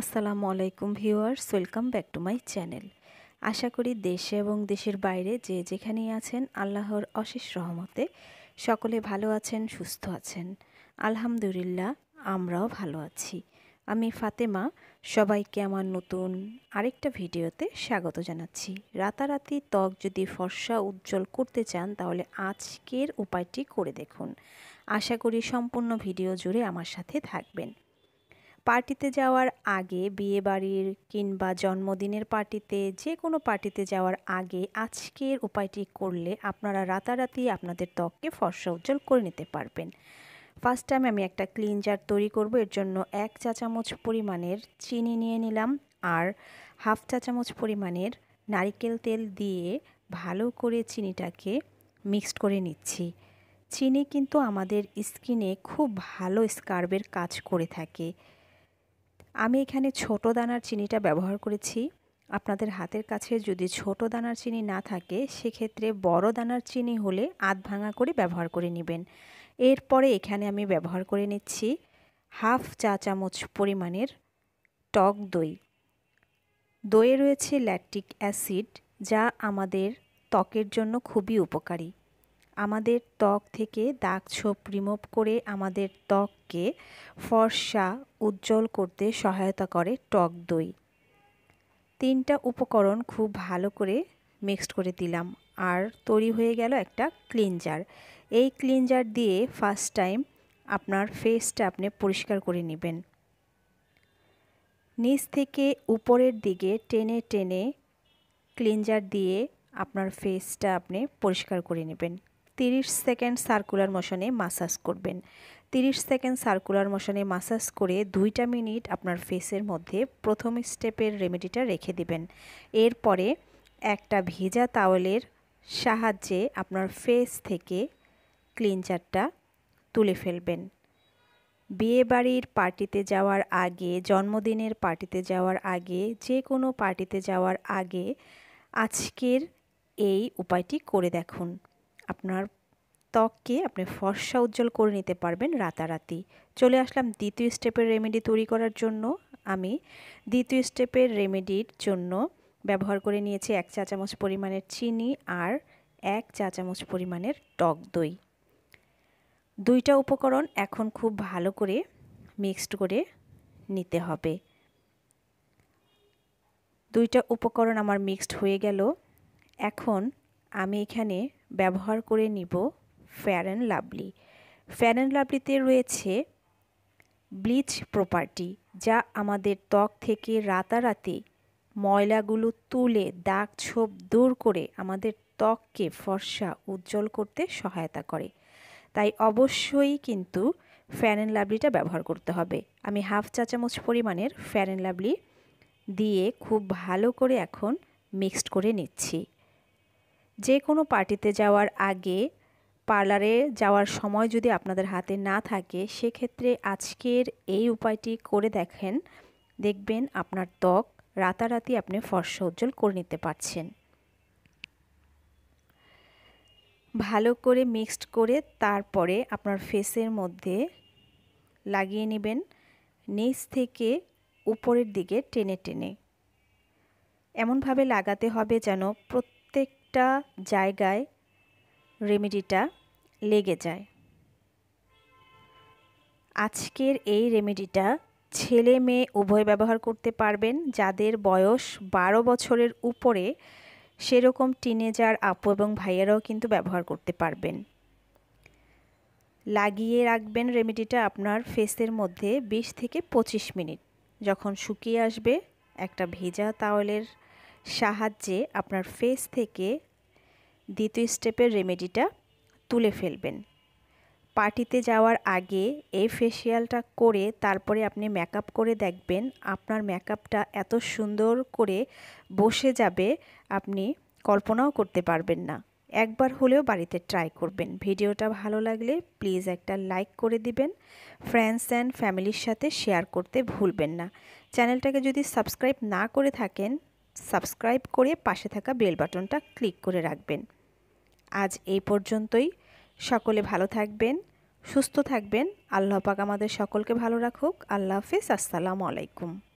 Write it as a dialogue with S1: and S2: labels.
S1: আসসালামু আলাইকুম viewers welcome back to my channel আশা করি দেশে এবং দেশের বাইরে যে যেখানেই আছেন আল্লাহর অশেষ রহমতে সকলে ভালো আছেন সুস্থ আছেন আলহামদুলিল্লাহ আমরাও ভালো আছি আমি ফাতেমা সবাইকে আমার নতুন আরেকটা ভিডিওতে স্বাগত জানাচ্ছি রাতারাতি ত্বক যদি ফর্সা উজ্জ্বল করতে চান তাহলে আজকের উপায়টি করে দেখুন আশা করি সম্পূর্ণ ভিডিও জুড়ে আমার সাথে থাকবেন পার্টিতে যাওয়ার আগে বিয়ে বাড়ির কিংবা জন্মদিনের পার্টিতে যে কোনো পার্টিতে যাওয়ার আগে আজকের উপায়টি করলে আপনারা রাতারাতি আপনাদের ত্বককে ফর্সা উজ্জ্বল করে নিতে পারবেন ফার্স্ট টাইম আমি একটা ক্লিনজার তৈরি করব এর জন্য এক চা চামচ পরিমাণের চিনি নিয়ে নিলাম আর হাফ চা চামচ পরিমাণের নারিকেল তেল দিয়ে ভালো করে চিনিটাকে মিক্সড করে নিচ্ছি চিনি কিন্তু আমাদের স্কিনে খুব ভালো স্কার্বের কাজ করে থাকে আমি এখানে ছোট দানার চিনিটা ব্যবহার করেছি আপনাদের হাতের কাছে যদি ছোট দানার চিনি না থাকে সেক্ষেত্রে বড় দানার চিনি হলে আধ ভাঙা করে ব্যবহার করে নেবেন এরপরে এখানে আমি ব্যবহার করে নিচ্ছি হাফ চা চামচ পরিমাণের টক দই দইয়ে রয়েছে ল্যাকটিক অ্যাসিড যা আমাদের ত্বকের জন্য খুবই উপকারী আমাদের ত্বক থেকে দাগ ছোপ রিমুভ করে আমাদের ত্বককে ফর্সা উজ্জ্বল করতে সহায়তা করে টক দই তিনটা উপকরণ খুব ভালো করে মিক্সড করে দিলাম আর তৈরি হয়ে গেল একটা ক্লিনজার এই ক্লিনজার দিয়ে ফার্স্ট টাইম আপনার ফেসটা আপনি পরিষ্কার করে নেবেন নিচ থেকে উপরের দিকে টেনে টেনে ক্লিনজার দিয়ে আপনার ফেসটা আপনি পরিষ্কার করে নেবেন 30 সেকেন্ড সার্কুলার মোশনে মাসাজ করবেন 30 সেকেন্ড সার্কুলার মোশনে মাসাজ করে দুইটা মিনিট আপনার ফেসের মধ্যে প্রথম স্টেপের রেমেডিটা রেখে দিবেন এরপরে একটা ভেজা তাওয়েলের সাহায্যে আপনার ফেস থেকে ক্লিনজারটা তুলে ফেলবেন বিয়েবাড়ির পার্টিতে যাওয়ার আগে জন্মদিনের পার্টিতে যাওয়ার আগে যে কোনো পার্টিতে যাওয়ার আগে আজকের এই উপায়টি করে দেখুন আপনার ত্বককে আপনি ফর্সা উজ্জ্বল করে নিতে পারবেন রাতারাতি চলে আসলাম দ্বিতীয় স্টেপের রেমেডি তৈরি করার জন্য আমি দ্বিতীয় স্টেপের রেমেডির জন্য ব্যবহার করে নিয়েছি এক চা চামচ পরিমাণের চিনি আর এক চা চামচ পরিমাণের টক দই দুইটা উপকরণ এখন খুব ভালো করে মিক্সড করে নিতে হবে দুইটা উপকরণ আমার মিক্সড হয়ে গেল এখন আমি এখানে ব্যবহার করে নিব fair and lovely fair and লাভলিতে রয়েছে ব্লিচ প্রপার্টি যা আমাদের ত্বক থেকে রাতারাতি ময়লাগুলো তুলে দাগ ছোপ দূর করে আমাদের ত্বককে ফর্সা উজ্জ্বল করতে সহায়তা করে তাই অবশ্যই কিন্তু ফ্যান অ্যান্ড লাভলিটা ব্যবহার করতে হবে আমি হাফ চা চামচ পরিমাণের ফ্যার অ্যান্ড লাভলি দিয়ে খুব ভালো করে এখন মিক্সড করে নিচ্ছি যে কোনো পার্টিতে যাওয়ার আগে পার্লারে যাওয়ার সময় যদি আপনাদের হাতে না থাকে সেক্ষেত্রে আজকের এই উপায়টি করে দেখেন দেখবেন আপনার ত্বক রাতারাতি আপনি ফর্সা উজ্জ্বল করে নিতে পারছেন ভালো করে মিক্সড করে তারপরে আপনার ফেসের মধ্যে লাগিয়ে নেবেন নিচ থেকে উপরের দিকে টেনে টেনে এমনভাবে লাগাতে হবে যেন প্রত্যেক একটা জায়গায় রেমেডিটা লেগে যায় আজকের এই রেমেডিটা ছেলে মেয়ে উভয় ব্যবহার করতে পারবেন যাদের বয়স বারো বছরের উপরে সেরকম টিনেজার আপু এবং ভাইয়ারাও কিন্তু ব্যবহার করতে পারবেন লাগিয়ে রাখবেন রেমেডিটা আপনার ফেসের মধ্যে বিশ থেকে পঁচিশ মিনিট যখন শুকিয়ে আসবে একটা ভেজা তাওয়েলের সাহায্যে আপনার ফেস থেকে দ্বিতীয় স্টেপের রেমেডিটা তুলে ফেলবেন পার্টিতে যাওয়ার আগে এই ফেসিয়ালটা করে তারপরে আপনি মেকআপ করে দেখবেন আপনার মেকআপটা এত সুন্দর করে বসে যাবে আপনি কল্পনাও করতে পারবেন না একবার হলেও বাড়িতে ট্রাই করবেন ভিডিওটা ভালো লাগলে প্লিজ একটা লাইক করে দিবেন ফ্রেন্ডস অ্যান্ড ফ্যামিলির সাথে শেয়ার করতে ভুলবেন না চ্যানেলটাকে যদি সাবস্ক্রাইব না করে থাকেন সাবস্ক্রাইব করে পাশে থাকা বেল বাটনটা ক্লিক করে রাখবেন আজ এই পর্যন্তই সকলে ভালো থাকবেন সুস্থ থাকবেন আল্লাহ পাক আমাদের সকলকে ভালো রাখুক আল্লাহ হাফিজ আসসালামু আলাইকুম